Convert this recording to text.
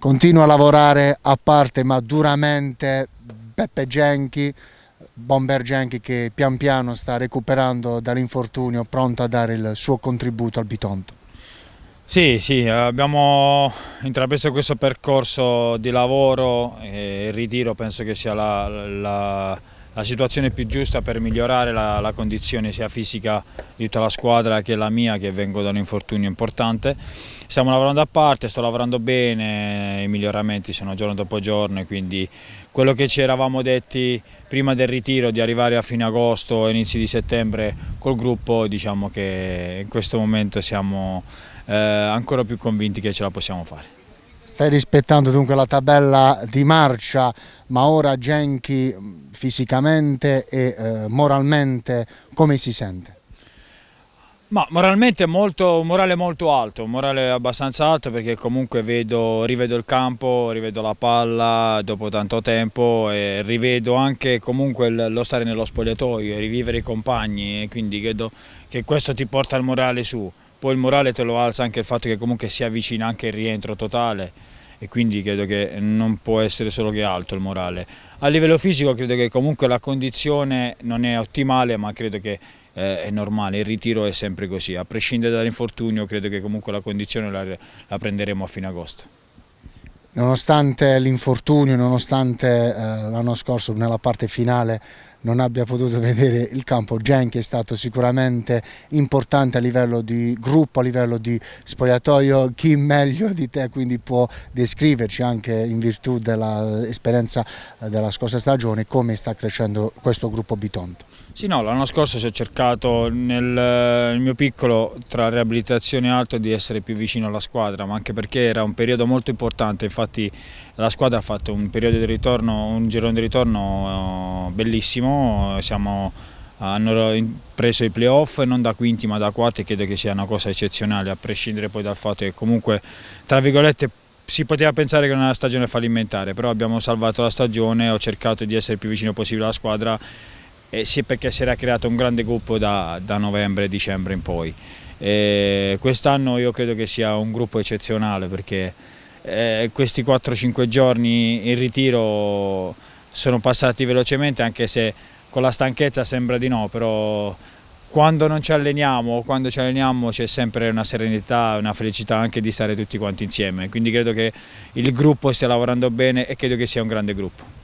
Continua a lavorare a parte ma duramente Beppe Genchi, Bomber Genchi che pian piano sta recuperando dall'infortunio, pronto a dare il suo contributo al Bitonto. Sì, sì, abbiamo intrapreso questo percorso di lavoro e il ritiro penso che sia la, la la situazione più giusta per migliorare la, la, condizione sia fisica di tutta la squadra che la mia che vengo da un infortunio importante. Stiamo lavorando a parte, sto lavorando bene, i miglioramenti sono giorno dopo giorno e quindi quello che ci eravamo detti prima del ritiro di arrivare a fine agosto, inizi di settembre col gruppo, diciamo che in questo momento siamo eh, ancora più convinti che ce la possiamo fare. Stai rispettando dunque la tabella di marcia, ma ora Genchi mm, fisicamente e eh, moralmente come si sente? Ma moralmente molto, un morale molto alto, un morale abbastanza alto perché comunque vedo, rivedo il campo, rivedo la palla dopo tanto tempo e rivedo anche comunque lo stare nello spogliatoio, rivivere i compagni e quindi credo che questo ti porta il morale su. Poi il morale te lo alza anche il fatto che comunque si avvicina anche il rientro totale e quindi credo che non può essere solo che alto il morale. A livello fisico credo che comunque la condizione non è ottimale ma credo che eh, è normale, il ritiro è sempre così, a prescindere dall'infortunio credo che comunque la condizione la, la prenderemo a fine agosto nonostante l'infortunio, nonostante eh, l'anno scorso nella parte finale non abbia potuto vedere il campo, Genk è stato sicuramente importante a livello di gruppo, a livello di spogliatoio, chi meglio di te quindi può descriverci anche in virtù dell'esperienza eh, della scorsa stagione come sta crescendo questo gruppo Bitonto. Sì, no, l'anno scorso si è cercato nel, eh, nel mio piccolo tra riabilitazione e alto di essere più vicino alla squadra, ma anche perché era un periodo molto importante, infatti la squadra ha fatto un periodo di ritorno, un girone di ritorno eh, bellissimo, siamo, hanno preso i playoff non da quinti ma da quarti, credo che sia una cosa eccezionale a prescindere poi dal fatto che comunque tra virgolette si poteva pensare che non era una stagione fallimentare, però abbiamo salvato la stagione, ho cercato di essere il più vicino possibile alla squadra eh, sì perché si era creato un grande gruppo da, da novembre e dicembre in poi. Quest'anno io credo che sia un gruppo eccezionale perché eh, questi 4-5 giorni in ritiro sono passati velocemente anche se con la stanchezza sembra di no, però quando non ci alleniamo o quando ci alleniamo c'è sempre una serenità e una felicità anche di stare tutti quanti insieme, quindi credo che il gruppo stia lavorando bene e credo che sia un grande gruppo.